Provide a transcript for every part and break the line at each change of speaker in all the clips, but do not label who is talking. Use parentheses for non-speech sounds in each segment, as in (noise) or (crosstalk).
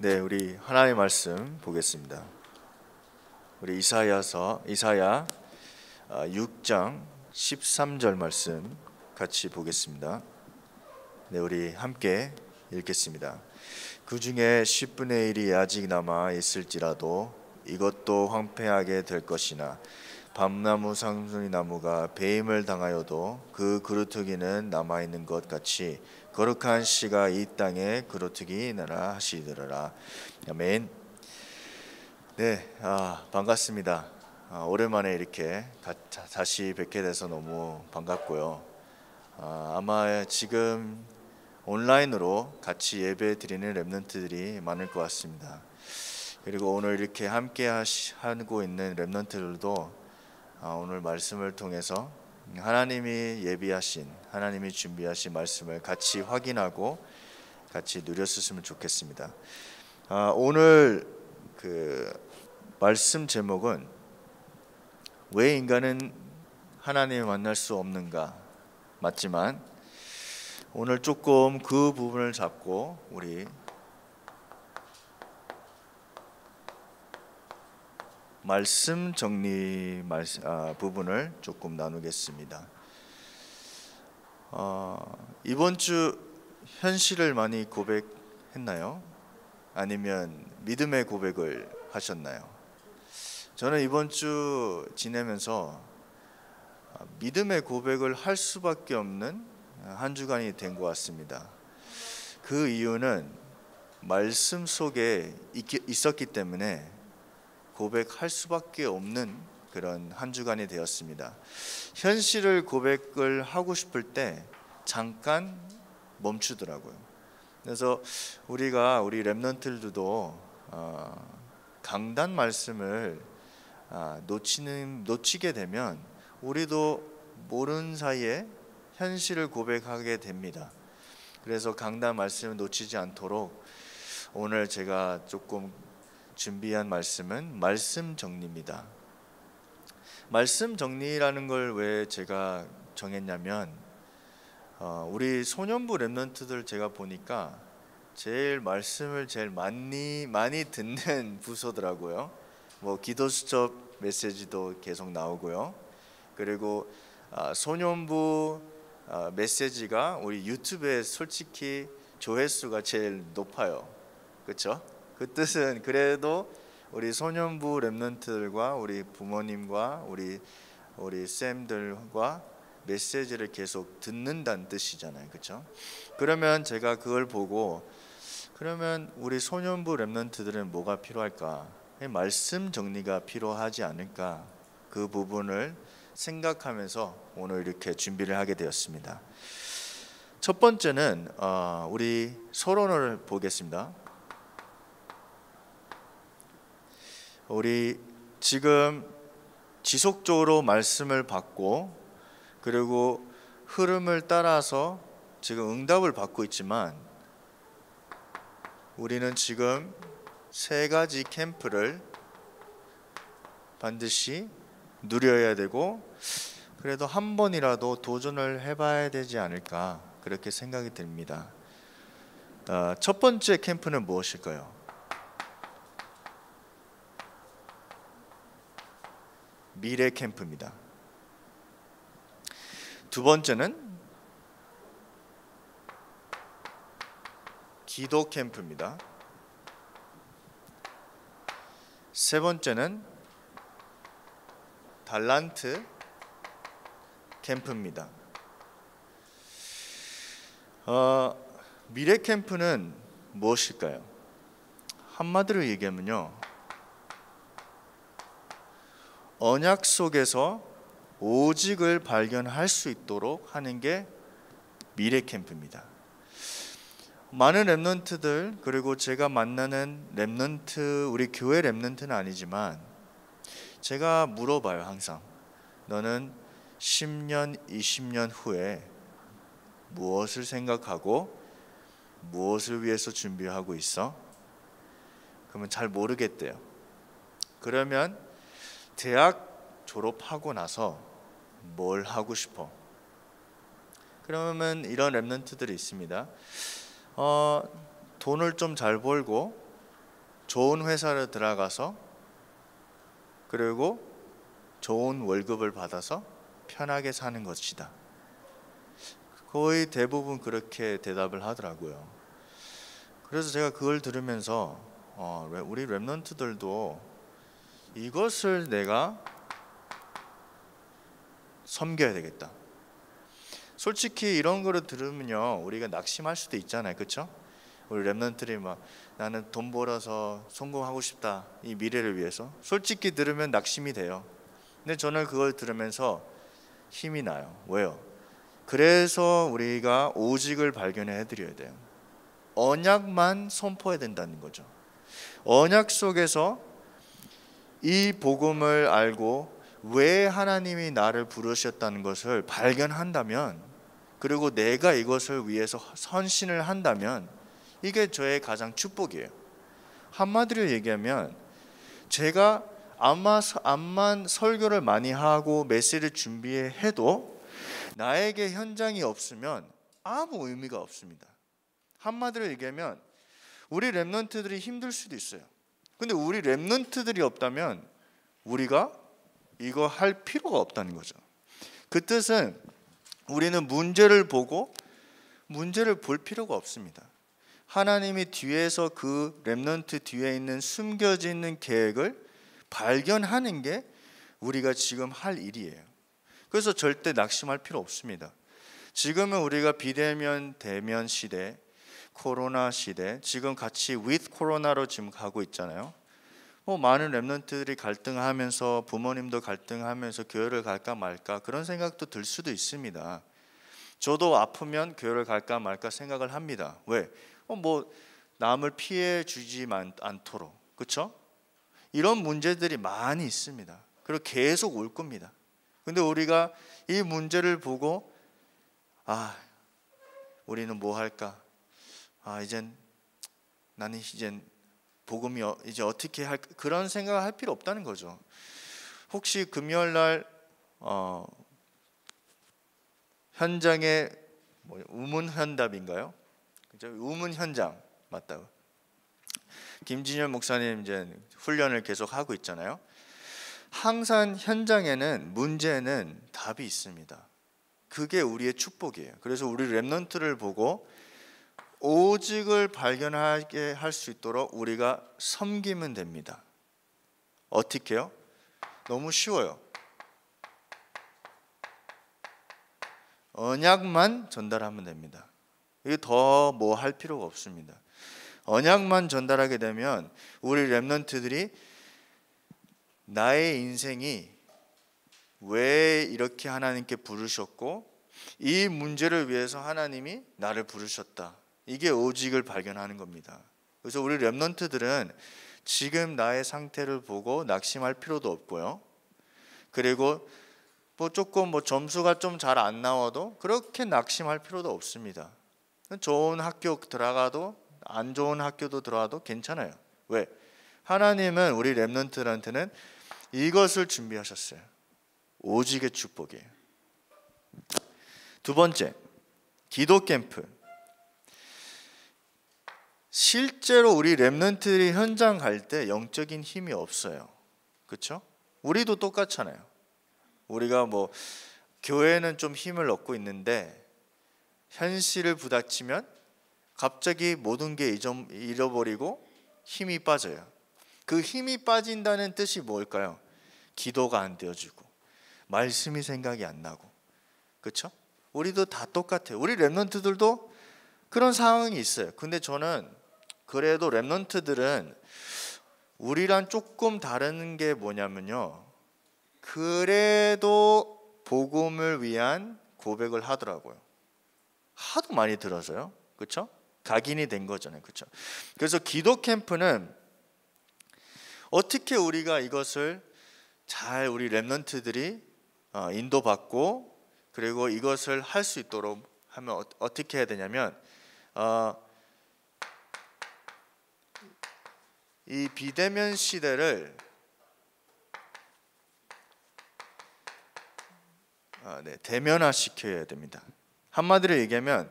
네, 우리 하나님의 말씀 보겠습니다. 우리 이사야서 이사야 6장 아, 13절 말씀 같이 보겠습니다. 네, 우리 함께 읽겠습니다. 그 중에 10분의 1이 아직 남아 있을지라도 이것도 황폐하게 될 것이나 밤나무 상순이 나무가 배임을 당하여도 그 그루터기는 남아 있는 것 같이 거룩한 씨가 이 땅에 그로트기 나라 하시더라. 아멘. 네, 아, 반갑습니다. 아, 오랜만에 이렇게 가, 다시 뵙게 돼서 너무 반갑고요. 아, 마 지금 온라인으로 같이 예배 드리는 랩런트들이 많을 것 같습니다. 그리고 오늘 이렇게 함께 하시, 하고 있는 랩런트들도 아, 오늘 말씀을 통해서 하나님이 예비하신 하나님이 준비하신 말씀을 같이 확인하고 같이 누렸으면 좋겠습니다. 아, 오늘 그 말씀 제목은 왜 인간은 하나님을 만날 수 없는가 맞지만 오늘 조금 그 부분을 잡고 우리 말씀 정리 말씀, 아, 부분을 조금 나누겠습니다. 어, 이번 주 현실을 많이 고백했나요? 아니면 믿음의 고백을 하셨나요? 저는 이번 주 지내면서 믿음의 고백을 할 수밖에 없는 한 주간이 된 것 같습니다. 그 이유는 말씀 속에 있었기 때문에 고백할 수밖에 없는 그런 한 주간이 되었습니다. 현실을 고백을 하고 싶을 때 잠깐 멈추더라고요. 그래서 우리가 우리 렘넌트들도 어, 강단 말씀을 아, 놓치는 놓치게 되면 우리도 모르는 사이에 현실을 고백하게 됩니다. 그래서 강단 말씀을 놓치지 않도록 오늘 제가 조금 준비한 말씀은 말씀 정리입니다. 말씀 정리라는 걸 왜 제가 정했냐면 어, 우리 소년부 랩런트들 제가 보니까 제일 말씀을 제일 많이 많이 듣는 (laughs) 부서더라고요. 뭐 기도 수첩 메시지도 계속 나오고요. 그리고 아, 소년부 아, 메시지가 우리 유튜브에 솔직히 조회수가 제일 높아요. 그렇죠? 그 뜻은 그래도 우리 소년부 랩런트들과 우리 부모님과 우리 우리 쌤들과 메시지를 계속 듣는다는 뜻이잖아요. 그렇죠? 그러면 제가 그걸 보고 그러면 우리 소년부 랩런트들은 뭐가 필요할까? 말씀 정리가 필요하지 않을까? 그 부분을 생각하면서 오늘 이렇게 준비를 하게 되었습니다. 첫 번째는 어, 우리 서론을 보겠습니다. 우리 지금 지속적으로 말씀을 받고 그리고 흐름을 따라서 지금 응답을 받고 있지만 우리는 지금 세 가지 캠프를 반드시 누려야 되고 그래도 한 번이라도 도전을 해봐야 되지 않을까 그렇게 생각이 듭니다. 어, 첫 번째 캠프는 무엇일까요? 미래 캠프입니다. 두 번째는 기도 캠프입니다. 세 번째는 달란트 캠프입니다. 어, 미래 캠프는 무엇일까요? 한마디로 얘기하면요. 언약 속에서 오직을 발견할 수 있도록 하는 게 미래 캠프입니다. 많은 랩런트들 그리고 제가 만나는 랩런트 우리 교회 랩런트는 아니지만 제가 물어봐요 항상 너는 10년 20년 후에 무엇을 생각하고 무엇을 위해서 준비하고 있어? 그러면 잘 모르겠대요. 그러면 대학 졸업하고 나서 뭘 하고 싶어? 그러면 이런 랩런트들이 있습니다. 어, 돈을 좀 잘 벌고 좋은 회사를 들어가서 그리고 좋은 월급을 받아서 편하게 사는 것이다. 거의 대부분 그렇게 대답을 하더라고요. 그래서 제가 그걸 들으면서 어, 우리 랩런트들도 이것을 내가 섬겨야 되겠다. 솔직히 이런 거를 들으면요, 우리가 낙심할 수도 있잖아요, 그렇죠? 우리 랩런트들이 막 나는 돈 벌어서 성공하고 싶다 이 미래를 위해서 솔직히 들으면 낙심이 돼요. 근데 저는 그걸 들으면서 힘이 나요. 왜요? 그래서 우리가 오직을 발견해 드려야 돼요. 언약만 선포해야 된다는 거죠. 언약 속에서 이 복음을 알고 왜 하나님이 나를 부르셨다는 것을 발견한다면 그리고 내가 이것을 위해서 선신을 한다면 이게 저의 가장 축복이에요. 한마디로 얘기하면 제가 아마 암만 설교를 많이 하고 메시를 준비해도 나에게 현장이 없으면 아무 의미가 없습니다. 한마디로 얘기하면 우리 랩런트들이 힘들 수도 있어요. 근데 우리 랩런트들이 없다면 우리가 이거 할 필요가 없다는 거죠. 그 뜻은 우리는 문제를 보고 문제를 볼 필요가 없습니다. 하나님이 뒤에서 그 랩런트 뒤에 있는 숨겨져 있는 계획을 발견하는 게 우리가 지금 할 일이에요. 그래서 절대 낙심할 필요 없습니다. 지금은 우리가 비대면 대면 시대 코로나 시대 지금 같이 위드 코로나로 지금 가고 있잖아요. 뭐 많은 렘런트들이 갈등하면서 부모님도 갈등하면서 교회를 갈까 말까 그런 생각도 들 수도 있습니다. 저도 아프면 교회를 갈까 말까 생각을 합니다. 왜? 어, 뭐 남을 피해 주지 않도록 그렇죠? 이런 문제들이 많이 있습니다. 그리고 계속 올 겁니다. 근데 우리가 이 문제를 보고 아 우리는 뭐 할까? 아 이젠 나는 이젠 복음이 어, 이제 어떻게 할 그런 생각을 할 필요 없다는 거죠. 혹시 금요일 날 어, 현장에 뭐, 우문 현답인가요? 그죠? 우문 현장 맞다고. 김진열 목사님 이제 훈련을 계속 하고 있잖아요. 항상 현장에는 문제는 답이 있습니다. 그게 우리의 축복이에요. 그래서 우리 랩넌트를 보고 오직을 발견하게 할 수 있도록 우리가 섬기면 됩니다. 어떻게요? 너무 쉬워요. 언약만 전달하면 됩니다. 이게 더뭐 할 필요가 없습니다. 언약만 전달하게 되면 우리 랩런트들이 나의 인생이 왜 이렇게 하나님께 부르셨고 이 문제를 위해서 하나님이 나를 부르셨다. 이게 오직을 발견하는 겁니다. 그래서 우리 렘런트들은 지금 나의 상태를 보고 낙심할 필요도 없고요. 그리고 뭐 조금 뭐 점수가 좀 잘 안 나와도 그렇게 낙심할 필요도 없습니다. 좋은 학교 들어가도 안 좋은 학교도 들어와도 괜찮아요. 왜? 하나님은 우리 렘런트들한테는 이것을 준비하셨어요. 오직의 축복이에요. 두 번째, 기도 캠프. 실제로 우리 랩런트들이 현장 갈 때 영적인 힘이 없어요. 그렇죠? 우리도 똑같잖아요. 우리가 뭐 교회는 좀 힘을 얻고 있는데 현실을 부닥치면 갑자기 모든 게 잃어버리고 힘이 빠져요. 그 힘이 빠진다는 뜻이 뭘까요? 기도가 안 되어지고 말씀이 생각이 안 나고 그렇죠? 우리도 다 똑같아요. 우리 랩런트들도 그런 상황이 있어요. 근데 저는 그래도 랩런트들은 우리랑 조금 다른 게 뭐냐면요. 그래도 복음을 위한 고백을 하더라고요. 하도 많이 들어서요. 그렇죠? 각인이 된 거잖아요. 그렇죠? 그래서 기도 캠프는 어떻게 우리가 이것을 잘 우리 랩런트들이 어, 인도받고 그리고 이것을 할 수 있도록 하면 어, 떻게 해야 되냐면 어, 이 비대면 시대를 아, 네, 대면화 시켜야 됩니다. 한마디로 얘기하면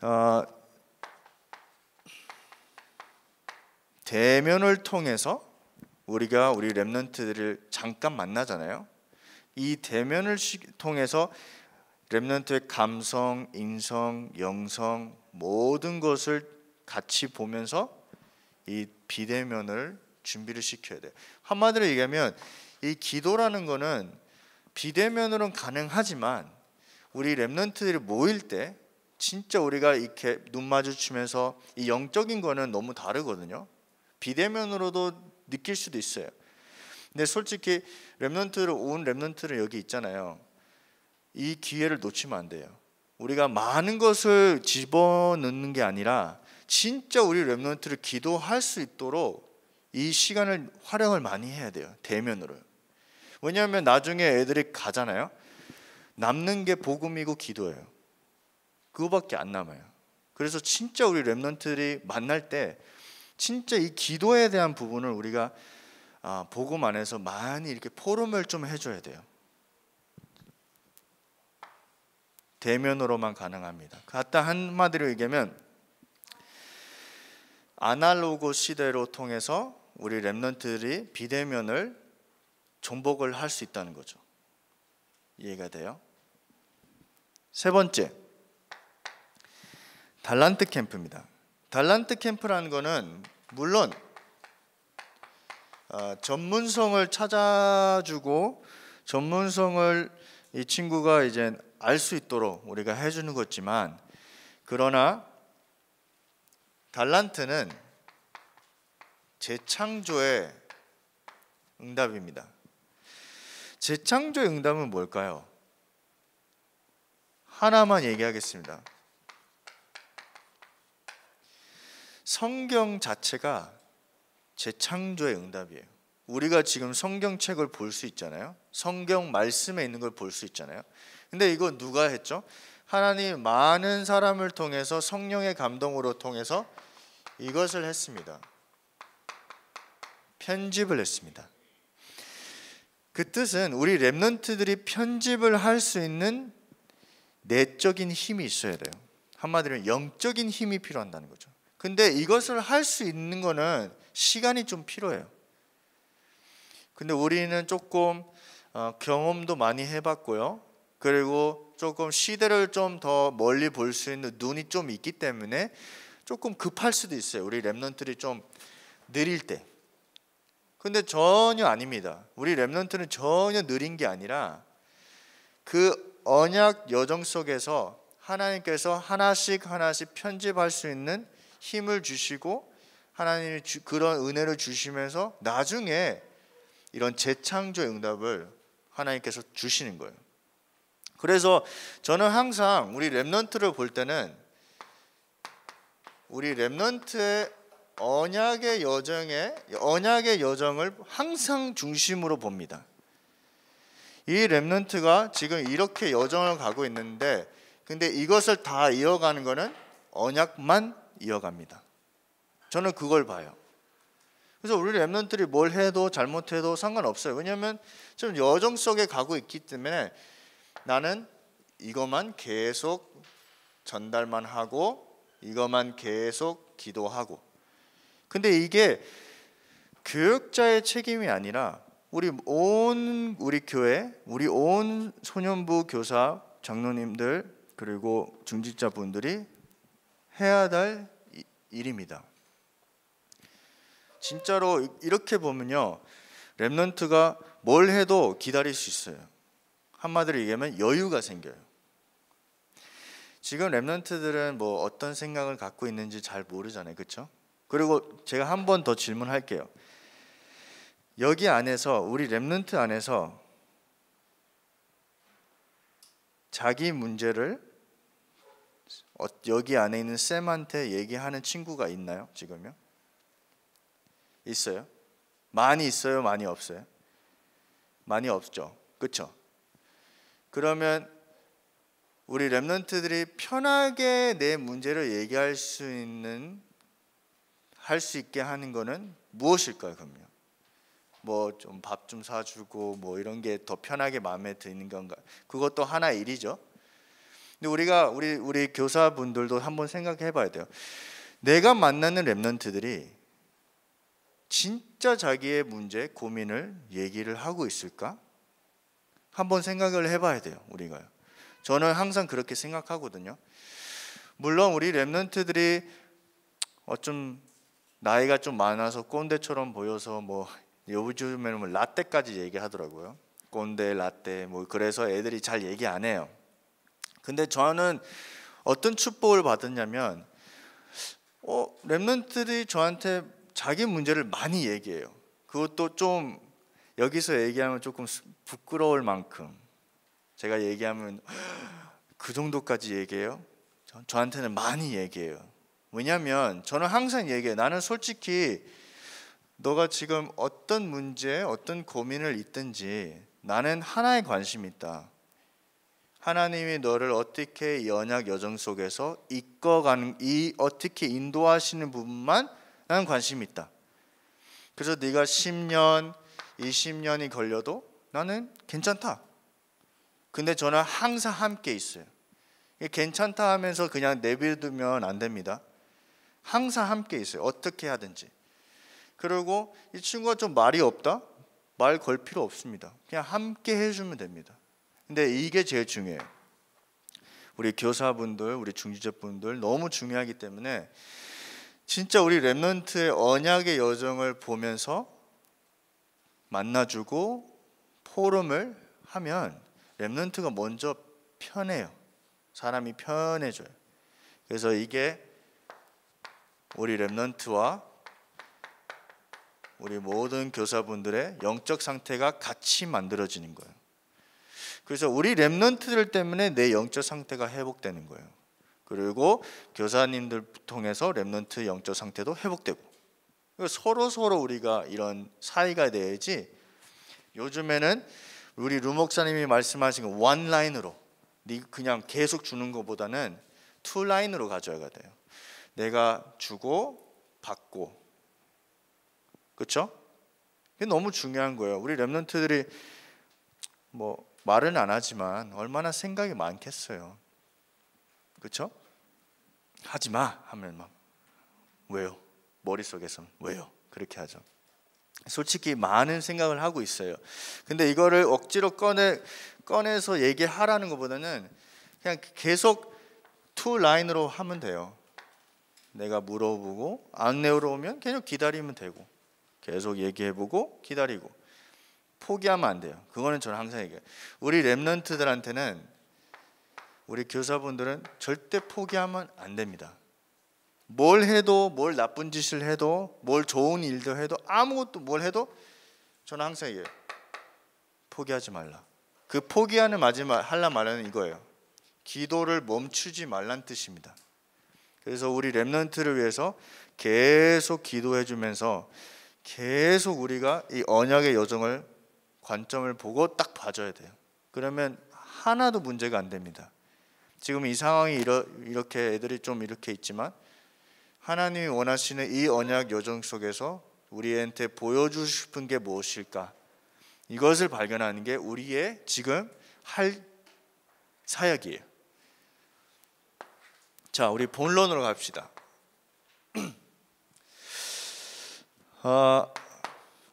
어, 대면을 통해서 우리가 우리 렘넌트들을 잠깐 만나잖아요. 이 대면을 통해서 렘넌트의 감성, 인성, 영성 모든 것을 같이 보면서 이 비대면을 준비를 시켜야 돼요. 한마디로 얘기하면 이 기도라는 거는 비대면으로는 가능하지만 우리 랩런트들이 모일 때 진짜 우리가 이렇게 눈 마주치면서 이 영적인 거는 너무 다르거든요. 비대면으로도 느낄 수도 있어요. 근데 솔직히 랩런트를 온 랩런트를 여기 있잖아요. 이 기회를 놓치면 안 돼요. 우리가 많은 것을 집어넣는 게 아니라 진짜 우리 렘런트를 기도할 수 있도록 이 시간을 활용을 많이 해야 돼요. 대면으로. 왜냐하면 나중에 애들이 가잖아요. 남는 게 복음이고 기도예요. 그거밖에 안 남아요. 그래서 진짜 우리 렘런트들이 만날 때 진짜 이 기도에 대한 부분을 우리가 아, 복음 안에서 많이 이렇게 포럼을 좀 해줘야 돼요. 대면으로만 가능합니다. 갖다 한마디로 얘기하면 아날로그 시대로 통해서 우리 랩런트들이 비대면을 정복을 할 수 있다는 거죠. 이해가 돼요? 세 번째, 달란트 캠프입니다. 달란트 캠프라는 거는 물론 어, 전문성을 찾아주고 전문성을 이 친구가 이제 알 수 있도록 우리가 해주는 거지만 그러나 달란트는 재창조의 응답입니다. 재창조의 응답은 뭘까요? 하나만 얘기하겠습니다. 성경 자체가 재창조의 응답이에요. 우리가 지금 성경책을 볼 수 있잖아요. 성경 말씀에 있는 걸 볼 수 있잖아요. 근데 이거 누가 했죠? 하나님 많은 사람을 통해서 성령의 감동으로 통해서 이것을 했습니다. 편집을 했습니다. 그 뜻은 우리 랩런트들이 편집을 할 수 있는 내적인 힘이 있어야 돼요. 한마디로 영적인 힘이 필요한다는 거죠. 근데 이것을 할 수 있는 거는 시간이 좀 필요해요. 근데 우리는 조금 어, 경험도 많이 해봤고요. 그리고 조금 시대를 좀 더 멀리 볼 수 있는 눈이 좀 있기 때문에 조금 급할 수도 있어요. 우리 랩런트들이 좀 느릴 때. 근데 전혀 아닙니다. 우리 랩런트는 전혀 느린 게 아니라 그 언약 여정 속에서 하나님께서 하나씩 하나씩 편집할 수 있는 힘을 주시고 하나님이 주, 그런 은혜를 주시면서 나중에 이런 재창조 응답을 하나님께서 주시는 거예요. 그래서 저는 항상 우리 랩런트를 볼 때는 우리 렘넌트의 언약의 여정에 언약의 여정을 항상 중심으로 봅니다. 이 렘넌트가 지금 이렇게 여정을 가고 있는데 근데 이것을 다 이어가는 것은 언약만 이어갑니다. 저는 그걸 봐요. 그래서 우리 랩런들이 뭘 해도 잘못해도 상관없어요. 왜냐하면 좀 여정 속에 가고 있기 때문에 나는 이것만 계속 전달만 하고 이것만 계속 기도하고. 근데 이게 교육자의 책임이 아니라 우리 온 우리 교회, 우리 온 소년부 교사 장로님들 그리고 중직자 분들이 해야 될 일입니다. 진짜로 이렇게 보면요. 랩런트가뭘 해도 기다릴 수 있어요. 한마디로 얘기하면 여유가 생겨요. 지금 랩런트들은 뭐 어떤 생각을 갖고 있는지 잘 모르잖아요. 그렇죠? 그리고 제가 한 번 더 질문할게요. 여기 안에서 우리 랩런트 안에서 자기 문제를 어, 여기 안에 있는 쌤한테 얘기하는 친구가 있나요? 지금요? 있어요? 많이 있어요? 많이 없어요? 많이 없죠. 그렇죠? 그러면 우리 랩런트들이 편하게 내 문제를 얘기할 수 있는 할 수 있게 하는 거는 무엇일까요, 그럼요? 뭐좀 밥 좀 사주고 뭐 이런 게 더 편하게 마음에 드는 건가? 그것도 하나 일이죠. 근데 우리가 우리 우리 교사분들도 한번 생각해봐야 돼요. 내가 만나는 랩런트들이 진짜 자기의 문제 고민을 얘기를 하고 있을까? 한번 생각을 해봐야 돼요, 우리가요. 저는 항상 그렇게 생각하거든요. 물론 우리 랩런트들이 어쩜 나이가 좀 많아서 꼰대처럼 보여서 뭐 요즘에는 뭐 라떼까지 얘기하더라고요. 꼰대, 라떼 뭐 그래서 애들이 잘 얘기 안 해요. 근데 저는 어떤 축복을 받았냐면 어, 랩런트들이 저한테 자기 문제를 많이 얘기해요. 그것도 좀 여기서 얘기하면 조금 부끄러울 만큼 제가 얘기하면 그 정도까지 얘기해요? 저한테는 많이 얘기해요. 왜냐하면 저는 항상 얘기해요. 나는 솔직히 너가 지금 어떤 문제, 어떤 고민을 있든지 나는 하나에 관심이 있다. 하나님이 너를 어떻게 연약 여정 속에서 이끌어가는 이 어떻게 인도하시는 부분만 나는 관심이 있다. 그래서 네가 10년, 20년이 걸려도 나는 괜찮다. 근데 저는 항상 함께 있어요. 괜찮다 하면서 그냥 내버려두면 안 됩니다. 항상 함께 있어요. 어떻게 하든지. 그리고 이 친구가 좀 말이 없다? 말 걸 필요 없습니다. 그냥 함께 해주면 됩니다. 근데 이게 제일 중요해요. 우리 교사분들, 우리 중지자분들 너무 중요하기 때문에 진짜 우리 랩런트의 언약의 여정을 보면서 만나주고 포럼을 하면 렘런트가 먼저 편해요. 사람이 편해져요. 그래서 이게 우리 렘런트와 우리 모든 교사분들의 영적 상태가 같이 만들어지는 거예요. 그래서 우리 렘런트들 때문에 내 영적 상태가 회복되는 거예요. 그리고 교사님들 통해서 렘런트 영적 상태도 회복되고 서로 서로 우리가 이런 사이가 돼야지 요즘에는 우리 루 목사님이 말씀하신 원 그 라인으로 그냥 계속 주는 것보다는 투 라인으로 가져야 돼요. 내가 주고 받고 그렇죠? 이게 너무 중요한 거예요. 우리 렘넌트들이 뭐 말은 안 하지만 얼마나 생각이 많겠어요. 그렇죠? 하지 마 하면 막 왜요? 머릿속에선 왜요? 그렇게 하죠. 솔직히 많은 생각을 하고 있어요. 근데 이거를 억지로 꺼내 꺼내서 얘기하라는 것보다는 그냥 계속 투 라인으로 하면 돼요. 내가 물어보고 안 내려오면 계속 기다리면 되고 계속 얘기해보고 기다리고 포기하면 안 돼요. 그거는 저는 항상 얘기해요. 우리 랩런트들한테는 우리 교사분들은 절대 포기하면 안 됩니다. 뭘 해도 뭘 나쁜 짓을 해도 뭘 좋은 일도 해도 아무것도 뭘 해도 저는 항상 이게 포기하지 말라. 그 포기하는 마지막 할라 말하는 이거예요. 기도를 멈추지 말란 뜻입니다. 그래서 우리 렘넌트를 위해서 계속 기도해 주면서 계속 우리가 이 언약의 여정을 관점을 보고 딱 봐줘야 돼요. 그러면 하나도 문제가 안 됩니다. 지금 이 상황이 이렇게 애들이 좀 이렇게 있지만 하나님이 원하시는 이 언약 여정 속에서 우리한테 보여주고 싶은 게 무엇일까? 이것을 발견하는 게 우리의 지금 할 사역이에요. 자, 우리 본론으로 갑시다. (clears throat) 아,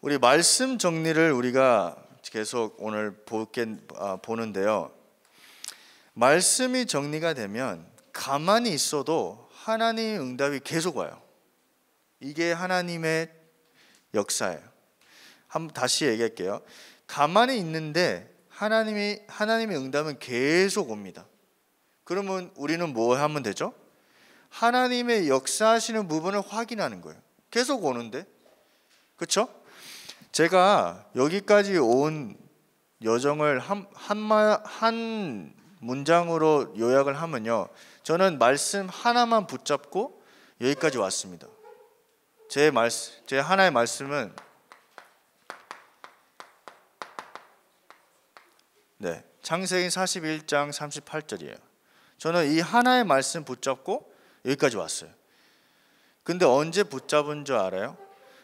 우리 말씀 정리를 우리가 계속 오늘 보겠, 아, 보는데요. 말씀이 정리가 되면 가만히 있어도 하나님의 응답이 계속 와요. 이게 하나님의 역사예요. 한번 다시 얘기할게요. 가만히 있는데 하나님이 하나님의 응답은 계속 옵니다. 그러면 우리는 뭐 하면 되죠? 하나님의 역사하시는 부분을 확인하는 거예요. 계속 오는데. 그렇죠? 제가 여기까지 온 여정을 한, 한, 한 문장으로 요약을 하면요. 저는 말씀 하나만 붙잡고 여기까지 왔습니다. 제 말씀, 제 하나의 말씀은 네, 창세기 41장 38절이에요. 저는 이 하나의 말씀 붙잡고 여기까지 왔어요. 근데 언제 붙잡은 줄 알아요?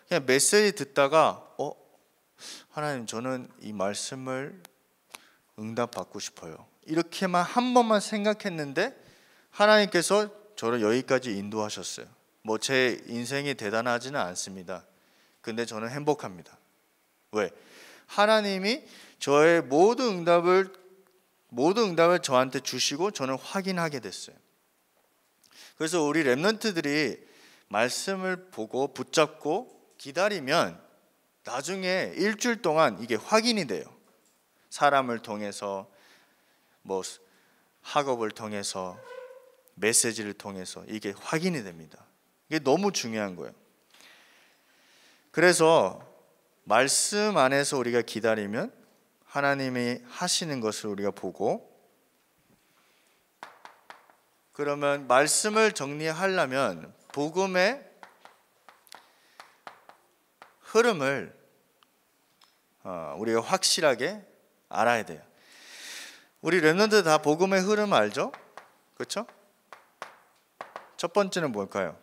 그냥 메시지 듣다가 어 하나님 저는 이 말씀을 응답 받고 싶어요. 이렇게만 한 번만 생각했는데 하나님께서 저를 여기까지 인도하셨어요. 뭐 제 인생이 대단하지는 않습니다. 근데 저는 행복합니다. 왜? 하나님이 저의 모든 응답을 모든 응답을 저한테 주시고 저는 확인하게 됐어요. 그래서 우리 랩런트들이 말씀을 보고 붙잡고 기다리면 나중에 일주일 동안 이게 확인이 돼요. 사람을 통해서 뭐 학업을 통해서 메시지를 통해서 이게 확인이 됩니다. 이게 너무 중요한 거예요. 그래서 말씀 안에서 우리가 기다리면 하나님이 하시는 것을 우리가 보고 그러면 말씀을 정리하려면 복음의 흐름을 어, 우리가 확실하게 알아야 돼요. 우리 랩런드 다 복음의 흐름 알죠? 그렇죠? 첫 번째는 뭘까요?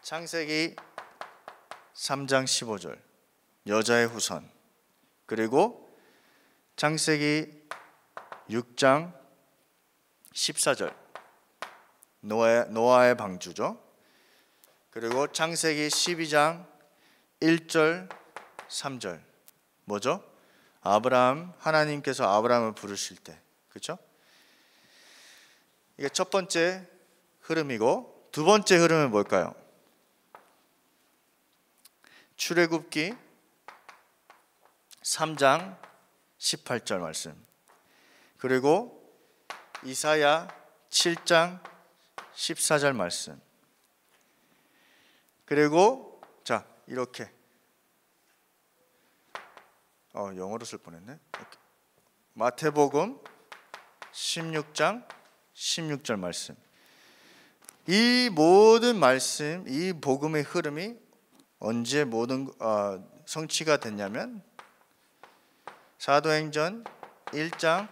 창세기 3장 15절 여자의 후손 그리고 창세기 6장 14절 노아의, 노아의 방주죠 그리고 창세기 12장 1절 3절 뭐죠? 아브라함 하나님께서 아브라함을 부르실 때 그렇죠? 이게 첫 번째 흐름이고 두 번째 흐름은 뭘까요? 출애굽기 3장 18절 말씀. 그리고 이사야 7장 14절 말씀. 그리고 자, 이렇게 어, 영어로 쓸 뻔했네. 마태복음 16장 16절 말씀. 이 모든 말씀, 이 복음의 흐름이 언제 모든 어, 성취가 됐냐면 사도행전 1장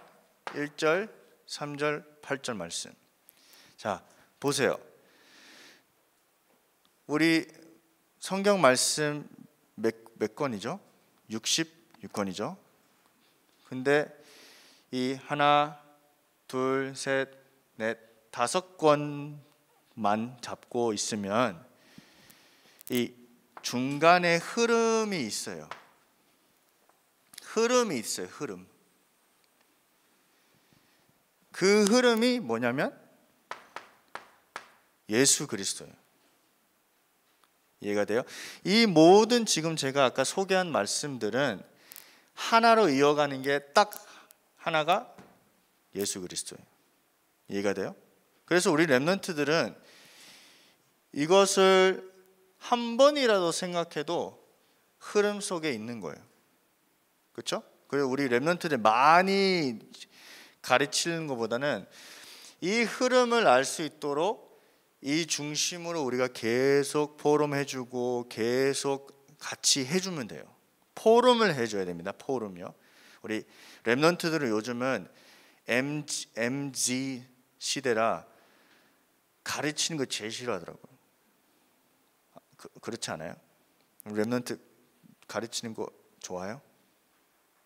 1절, 3절, 8절 말씀. 자, 보세요. 우리 성경 말씀 몇, 몇 권이죠? 66권이죠. 근데 이 하나, 둘, 셋, 네, 다섯 권만 잡고 있으면 이 중간에 흐름이 있어요. 흐름이 있어요. 흐름. 그 흐름이 뭐냐면 예수 그리스도예요. 이해가 돼요? 이 모든 지금 제가 아까 소개한 말씀들은 하나로 이어가는 게 딱 하나가 예수 그리스도예요. 이해가 돼요? 그래서 우리 랩런트들은 이것을 한 번이라도 생각해도 흐름 속에 있는 거예요. 그렇죠? 그래서 우리 랩런트들 많이 가르치는 것보다는 이 흐름을 알 수 있도록 이 중심으로 우리가 계속 포럼 해주고 계속 같이 해주면 돼요. 포럼을 해줘야 됩니다. 포럼요. 우리 랩런트들은 요즘은 MG, MG 시대라 가르치는 거 제일 싫어하더라고요. 그, 렇지 않아요? 랩런트 가르치는 거 좋아요?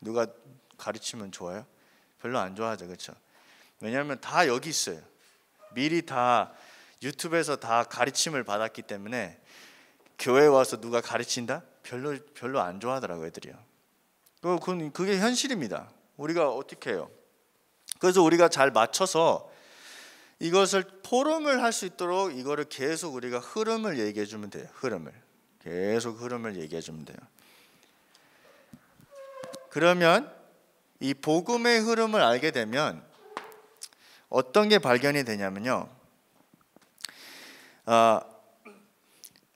누가 가르치면 좋아요? 별로 안 좋아하죠, 그렇죠? 왜냐하면 다 여기 있어요. 미리 다 유튜브에서 다 가르침을 받았기 때문에 교회 와서 누가 가르친다? 별로 별로 안 좋아하더라고 애들이요. 그 그게 현실입니다. 우리가 어떻게 해요? 그래서 우리가 잘 맞춰서 이것을 포럼을 할 수 있도록 이거를 계속 우리가 흐름을 얘기해 주면 돼요. 흐름을. 계속 흐름을 얘기해 주면 돼요. 그러면 이 복음의 흐름을 알게 되면 어떤 게 발견이 되냐면요. 아,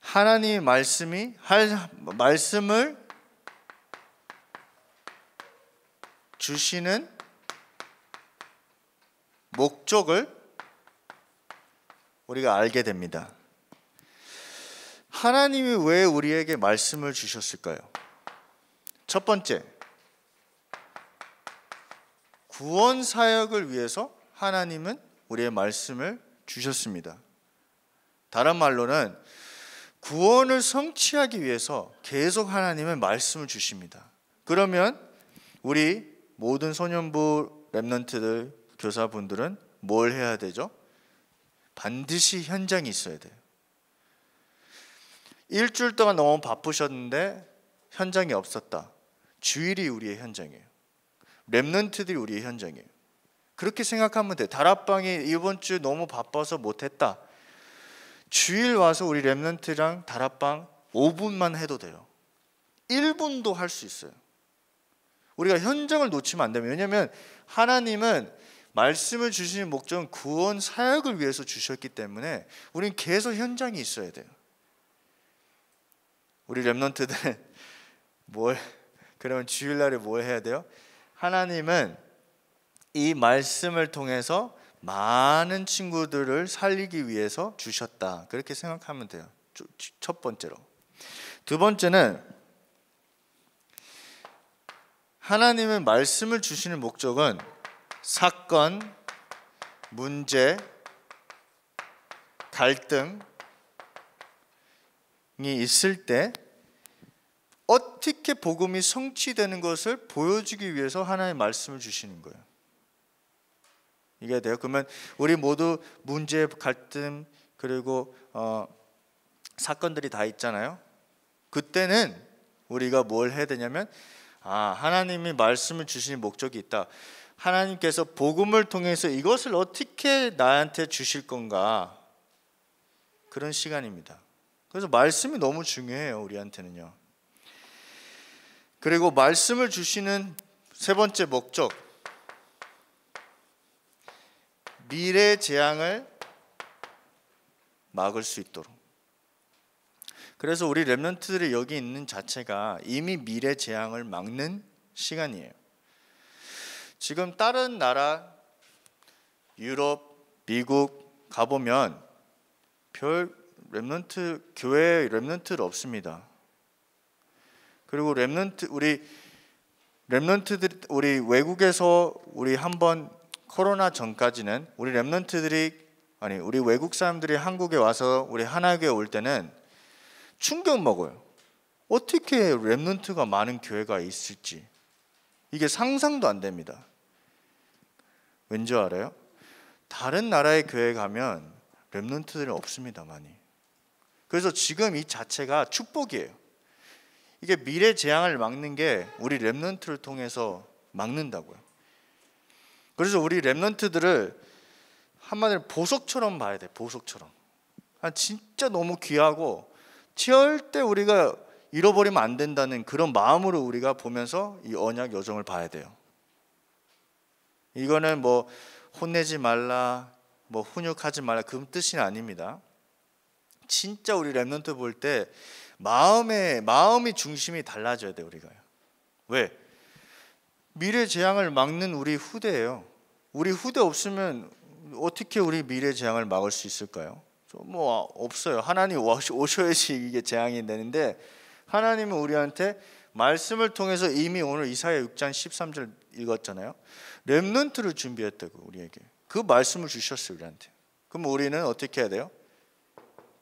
하나님의 말씀이 할 말씀을 주시는 목적을 우리가 알게 됩니다. 하나님이 왜 우리에게 말씀을 주셨을까요? 첫 번째, 구원 사역을 위해서 하나님은 우리의 말씀을 주셨습니다. 다른 말로는 구원을 성취하기 위해서 계속 하나님은 말씀을 주십니다. 그러면 우리 모든 소년부 랩런트들 교사분들은 뭘 해야 되죠? 반드시 현장이 있어야 돼요. 일주일 동안 너무 바쁘셨는데 현장이 없었다. 주일이 우리의 현장이에요. 랩런트들이 우리의 현장이에요. 그렇게 생각하면 돼. 다락방이 이번 주 너무 바빠서 못했다. 주일 와서 우리 랩런트랑 다락방 5분만 해도 돼요. 1분도 할 수 있어요. 우리가 현장을 놓치면 안 됩니다. 왜냐하면 하나님은 말씀을 주시는 목적은 구원 사역을 위해서 주셨기 때문에 우리는 계속 현장에 있어야 돼요. 우리 랩런트들뭘 (laughs) 그러면 주일날에 뭘 해야 돼요? 하나님은 이 말씀을 통해서 많은 친구들을 살리기 위해서 주셨다. 그렇게 생각하면 돼요. 첫 번째로. 두 번째는 하나님은 말씀을 주시는 목적은 사건, 문제, 갈등이 있을 때 어떻게 복음이 성취되는 것을 보여주기 위해서 하나의 말씀을 주시는 거예요. 이게 돼요. 그러면 우리 모두 문제, 갈등 그리고 어, 사건들이 다 있잖아요. 그때는 우리가 뭘 해야 되냐면 아 하나님이 말씀을 주신 목적이 있다. 하나님께서 복음을 통해서 이것을 어떻게 나한테 주실 건가 그런 시간입니다. 그래서 말씀이 너무 중요해요 우리한테는요. 그리고 말씀을 주시는 세 번째 목적 미래 재앙을 막을 수 있도록. 그래서 우리 렘넌트들이 여기 있는 자체가 이미 미래 재앙을 막는 시간이에요. 지금 다른 나라 유럽, 미국 가보면 별 랩런트 교회렘 랩런트를 없습니다. 그리고 랩런트 우리 랩런트들 우리 외국에서 우리 한번 코로나 전까지는 우리 랩런트들이 아니 우리 외국 사람들이 한국에 와서 우리 하나교회 올 때는 충격 먹어요. 어떻게 랩런트가 많은 교회가 있을지 이게 상상도 안 됩니다. 왠지 알아요? 다른 나라의 교회 가면 렘런트들이 없습니다 많이. 그래서 지금 이 자체가 축복이에요. 이게 미래 재앙을 막는 게 우리 렘런트를 통해서 막는다고요. 그래서 우리 렘런트들을 한마디로 보석처럼 봐야 돼 보석처럼. 아, 진짜 너무 귀하고 절대 우리가 잃어버리면 안 된다는 그런 마음으로 우리가 보면서 이 언약 여정을 봐야 돼요. 이거는 뭐 혼내지 말라, 뭐 훈육하지 말라 그 뜻이 아닙니다. 진짜 우리 랩런트 볼 때 마음의 마음이 중심이 달라져야 돼 우리가요. 왜? 미래 재앙을 막는 우리 후대예요. 우리 후대 없으면 어떻게 우리 미래 재앙을 막을 수 있을까요? 뭐 없어요. 하나님 오셔야지 이게 재앙이 되는데 하나님은 우리한테 말씀을 통해서 이미 오늘 이사야 6장 13절 읽었잖아요. 렘넌트를 준비했다고 우리에게 그 말씀을 주셨어요 우리한테. 그럼 우리는 어떻게 해야 돼요?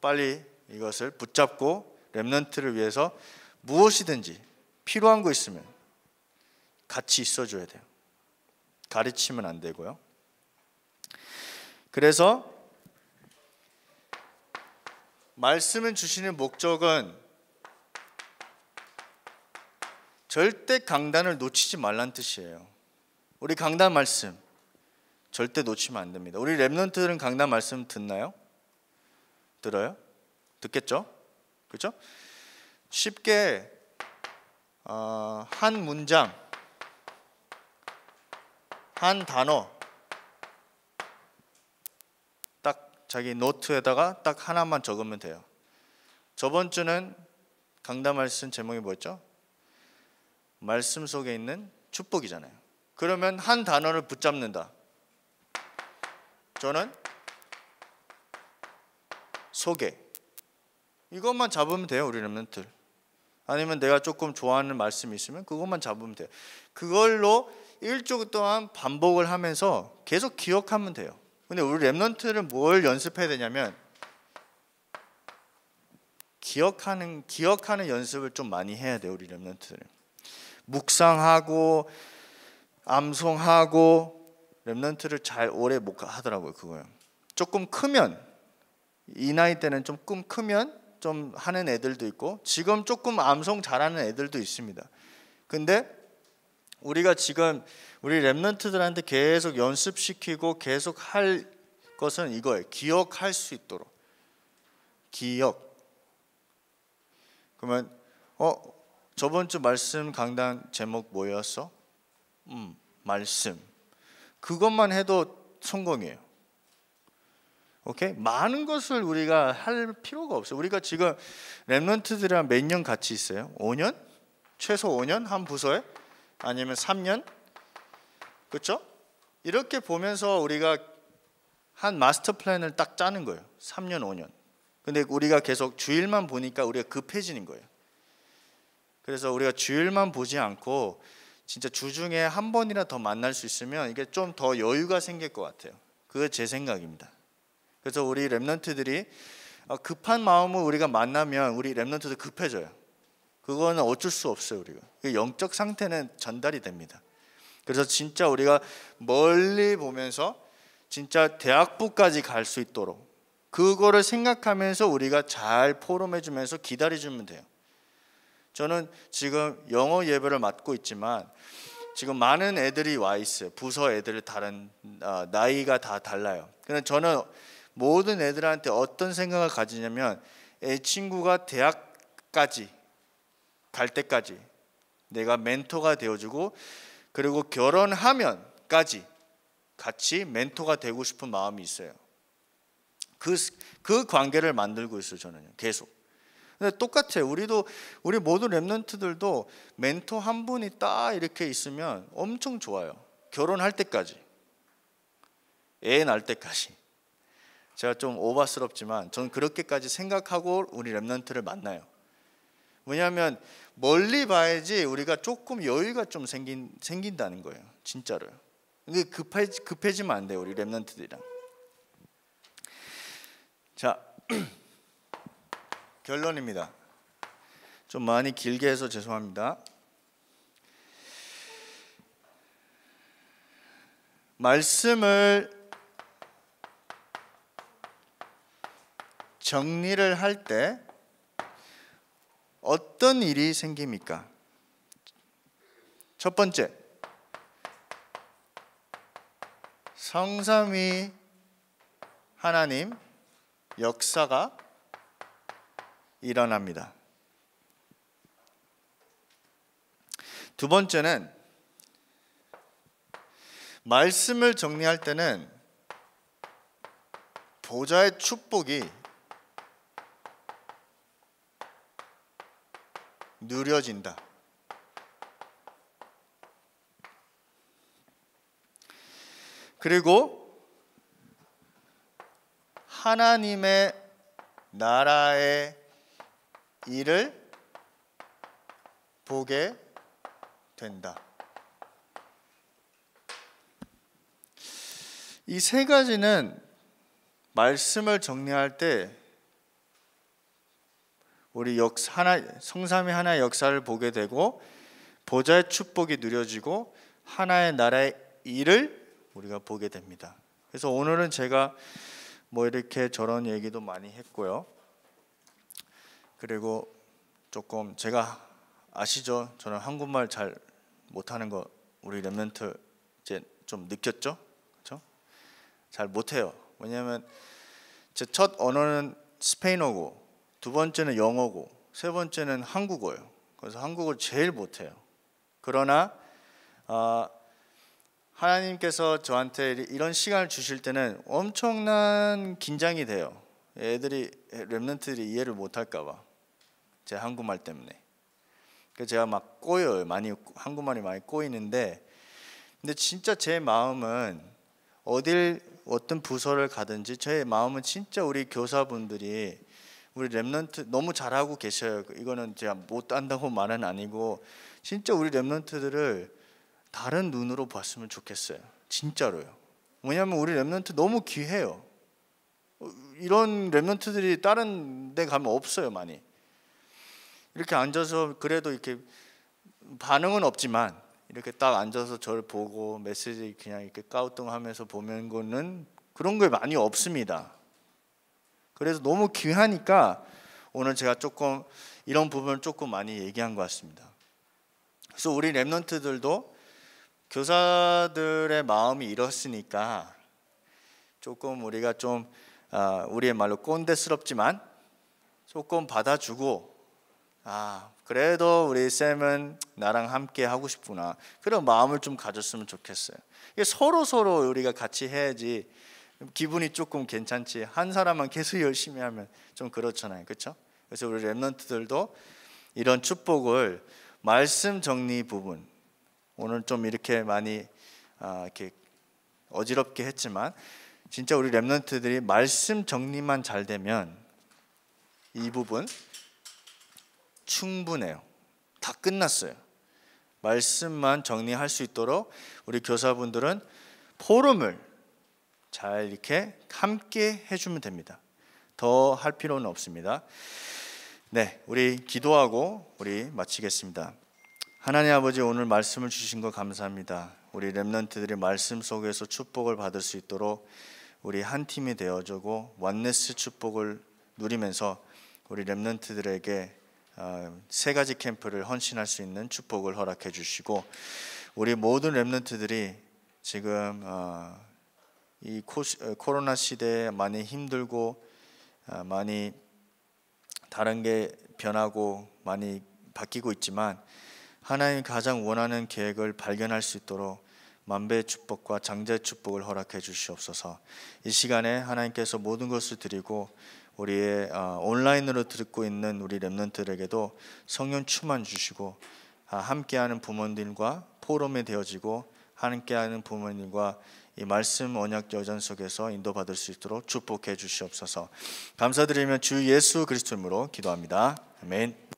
빨리 이것을 붙잡고 렘넌트를 위해서 무엇이든지 필요한 거 있으면 같이 있어줘야 돼요. 가르치면 안 되고요. 그래서 말씀을 주시는 목적은 절대 강단을 놓치지 말란 뜻이에요. 우리 강단 말씀 절대 놓치면 안 됩니다. 우리 랩런트들은 강단 말씀 듣나요? 들어요? 듣겠죠? 그렇죠? 쉽게 어, 한 문장, 한 단어 딱 자기 노트에다가 딱 하나만 적으면 돼요. 저번 주는 강단 말씀 제목이 뭐였죠? 말씀 속에 있는 축복이잖아요. 그러면 한 단어를 붙잡는다. 저는 소개. 이것만 잡으면 돼요, 우리 랩런들. 아니면 내가 조금 좋아하는 말씀이 있으면 그것만 잡으면 돼요. 그걸로 일주 동안 반복을 하면서 계속 기억하면 돼요. 근데 우리 랩런트는 뭘 연습해야 되냐면 기억하는 기억하는 연습을 좀 많이 해야 돼요, 우리 랩런트들 묵상하고 암송하고 렘런트를잘 오래 못 하더라고요 그거요. 조금 크면 이 나이 때는 조금 크면 좀 하는 애들도 있고 지금 조금 암송 잘하는 애들도 있습니다. 근데 우리가 지금 우리 랩런트들한테 계속 연습시키고 계속 할 것은 이거예요. 기억할 수 있도록 기억. 그러면 어 저번 주 말씀 강단 제목 뭐였어? 음, 말씀 그것만 해도 성공이에요. 오케이? 많은 것을 우리가 할 필요가 없어요. 우리가 지금 랩런트들이랑 몇 년 같이 있어요? 5년? 최소 5년 한 부서에 아니면 3년? 그렇죠? 이렇게 보면서 우리가 한 마스터 플랜을 딱 짜는 거예요. 3년, 5년. 근데 우리가 계속 주일만 보니까 우리가 급해지는 거예요. 그래서 우리가 주일만 보지 않고 진짜 주중에 한 번이나 더 만날 수 있으면 이게 좀 더 여유가 생길 것 같아요. 그게 제 생각입니다. 그래서 우리 랩런트들이 어, 급한 마음을 우리가 만나면 우리 랩런트도 급해져요. 그거는 어쩔 수 없어요, 우리가. 영적 상태는 전달이 됩니다. 그래서 진짜 우리가 멀리 보면서 진짜 대학부까지 갈 수 있도록 그거를 생각하면서 우리가 잘 포럼해 주면서 기다려 주면 돼요. 저는 지금 영어 예배를 맡고 있지만 지금 많은 애들이 와 있어요. 부서 애들 다른 아, 나이가 다 달라요. 그런데 저는 모든 애들한테 어떤 생각을 가지냐면 애 친구가 대학까지 갈 때까지 내가 멘토가 되어주고 그리고 결혼하면까지 같이 멘토가 되고 싶은 마음이 있어요. 그, 그 관계를 만들고 있어요, 저는 계속. 근데 똑같아요. 우리도 우리 모든 랩런트들도 멘토 한 분이 딱 이렇게 있으면 엄청 좋아요. 결혼할 때까지, 애 낳을 때까지. 제가 좀 오바스럽지만 저는 그렇게까지 생각하고 우리 랩런트를 만나요. 왜냐하면 멀리 봐야지 우리가 조금 여유가 좀 생긴 생긴다는 거예요. 진짜로요. 근데 급해 급해지면 안 돼요. 우리 랩런트들이랑. 자. (clears throat) 결론입니다. 좀 많이 길게 해서 죄송합니다. 말씀을 정리를 할 때 어떤 일이 생깁니까? 첫 번째, 성삼위 하나님 역사가 일어납니다. 두 번째는 말씀을 정리할 때는 보좌의 축복이 느려진다. 그리고 하나님의 나라의 일을 보게 된다. 이 세 가지는 말씀을 정리할 때 우리 역 하나 성삼위 하나의 역사를 보게 되고 보좌의 축복이 누려지고 하나의 나라의 일을 우리가 보게 됩니다. 그래서 오늘은 제가 뭐 이렇게 저런 얘기도 많이 했고요. 그리고 조금 제가 아시죠? 저는 한국말 잘 못하는 거 우리 랩멘트 이제 좀 느꼈죠? 그렇죠? 잘 못해요. 왜냐하면 제 첫 언어는 스페인어고 두 번째는 영어고 세 번째는 한국어예요. 그래서 한국어 제일 못해요. 그러나 어, 하나님께서 저한테 이런 시간을 주실 때는 엄청난 긴장이 돼요. 애들이 랩런트들이 이해를 못할까봐. 제 한국말 때문에. 그 제가 막 꼬여요. 많이 한국말이 많이 꼬이는데 근데 진짜 제 마음은 어딜 어떤 부서를 가든지 제 마음은 진짜 우리 교사분들이 우리 렘런트 너무 잘하고 계셔요. 이거는 제가 못 한다고 말은 아니고 진짜 우리 렘런트들을 다른 눈으로 봤으면 좋겠어요. 진짜로요. 왜냐면 우리 렘런트 너무 귀해요. 이런 렘런트들이 다른 데 가면 없어요 많이. 이렇게 앉아서 그래도 이렇게 반응은 없지만 이렇게 딱 앉아서 저를 보고 메시지 그냥 이렇게 까우뚱하면서 보는 거는 그런 게 많이 없습니다. 그래서 너무 귀하니까 오늘 제가 조금 이런 부분을 조금 많이 얘기한 것 같습니다. 그래서 우리 랩런트들도 교사들의 마음이 이렇으니까 조금 우리가 좀 아, 우리의 말로 꼰대스럽지만 조금 받아주고 아, 그래도 우리 쌤은 나랑 함께 하고 싶구나. 그런 마음을 좀 가졌으면 좋겠어요. 이게 서로 서로 우리가 같이 해야지 기분이 조금 괜찮지. 한 사람만 계속 열심히 하면 좀 그렇잖아요. 그렇죠? 그래서 우리 랩런트들도 이런 축복을 말씀 정리 부분 오늘 좀 이렇게 많이 아, 이렇게 어지럽게 했지만 진짜 우리 랩런트들이 말씀 정리만 잘 되면 이 부분 충분해요. 다 끝났어요. 말씀만 정리할 수 있도록 우리 교사분들은 포럼을 잘 이렇게 함께 해주면 됩니다. 더 할 필요는 없습니다. 네, 우리 기도하고 우리 마치겠습니다. 하나님 아버지 오늘 말씀을 주신 거 감사합니다. 우리 랩런트들이 말씀 속에서 축복을 받을 수 있도록 우리 한 팀이 되어주고 완네스 축복을 누리면서 우리 랩런트들에게 아, 세 가지 캠프를 헌신할 수 있는 축복을 허락해 주시고 우리 모든 렘넌트들이 지금 아, 이 어, 코로나 시대에 많이 힘들고 아, 많이 다른 게 변하고 많이 바뀌고 있지만 하나님 가장 원하는 계획을 발견할 수 있도록 만배 축복과 장제 축복을 허락해 주시옵소서. 이 시간에 하나님께서 모든 것을 드리고 우리의 어, 온라인으로 듣고 있는 우리 랩런트들에게도 성령 충만 주시고 아, 함께하는 부모님과 포럼이 되어지고 함께하는 부모님과 이 말씀 언약 여전 속에서 인도받을 수 있도록 축복해 주시옵소서. 감사드리며 주 예수 그리스도 이름으로 기도합니다. 아멘.